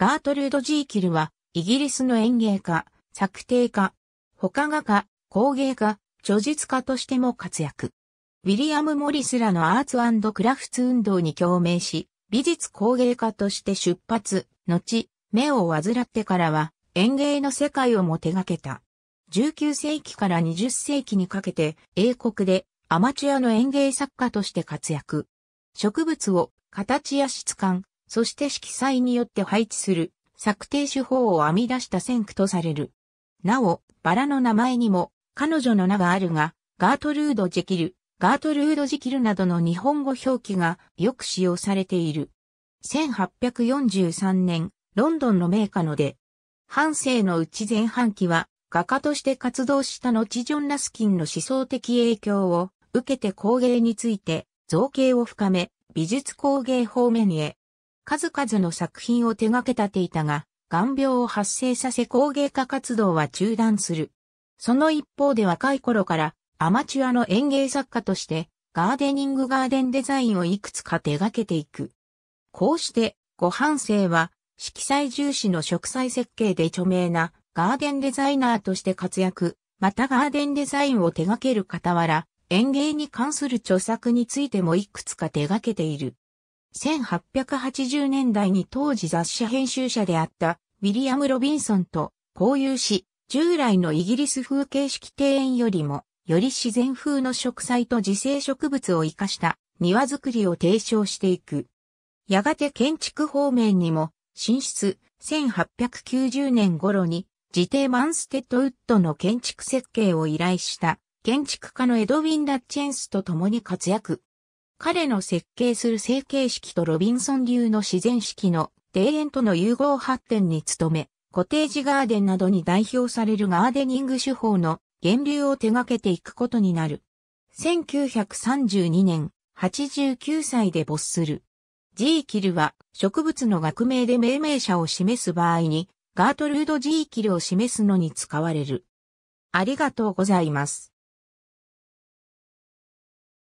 ガートルード・ジーキルは、イギリスの園芸家、作庭家、他画家、工芸家、著述家としても活躍。ウィリアム・モリスらのアーツクラフツ運動に共鳴し、美術工芸家として出発、後、目を患ってからは、園芸の世界をも手掛けた。19世紀から20世紀にかけて、英国でアマチュアの園芸作家として活躍。植物を形や質感、そして色彩によって配置する策定手法を編み出した先駆とされる。なお、バラの名前にも彼女の名があるが、ガートルード・ジェキル、ガートルード・ジキルなどの日本語表記がよく使用されている。1843年、ロンドンの名家ので、半生のうち前半期は画家として活動した後ジョン・ラスキンの思想的影響を受けて工芸について造形を深め美術工芸方面へ数々の作品を手掛けたていたが、眼病を発生させ工芸家活動は中断する。その一方で若い頃からアマチュアの園芸作家としてガーデニングガーデンデザインをいくつか手掛けていく。こうしてご半生は色彩重視の植栽設計で著名なガーデンデザイナーとして活躍、またガーデンデザインを手掛ける傍ら園芸に関する著作についてもいくつか手掛けている。1880年代に当時雑誌編集者であったウィリアム・ロビンソンと交友し、従来のイギリス風形式庭園よりも、より自然風の植栽と自生植物を活かした庭づくりを提唱していく。やがて建築方面にも、進出、1890年頃に、自邸マンステッドウッドの建築設計を依頼した、建築家のエドウィン・ラッチェンスと共に活躍。彼の設計する成形式とロビンソン流の自然式の庭園との融合発展に努め、コテージガーデンなどに代表されるガーデニング手法の源流を手掛けていくことになる。1932年、89歳で没する。ジーキルは植物の学名で命名者を示す場合に、ガートルード・ジーキルを示すのに使われる。ありがとうございます。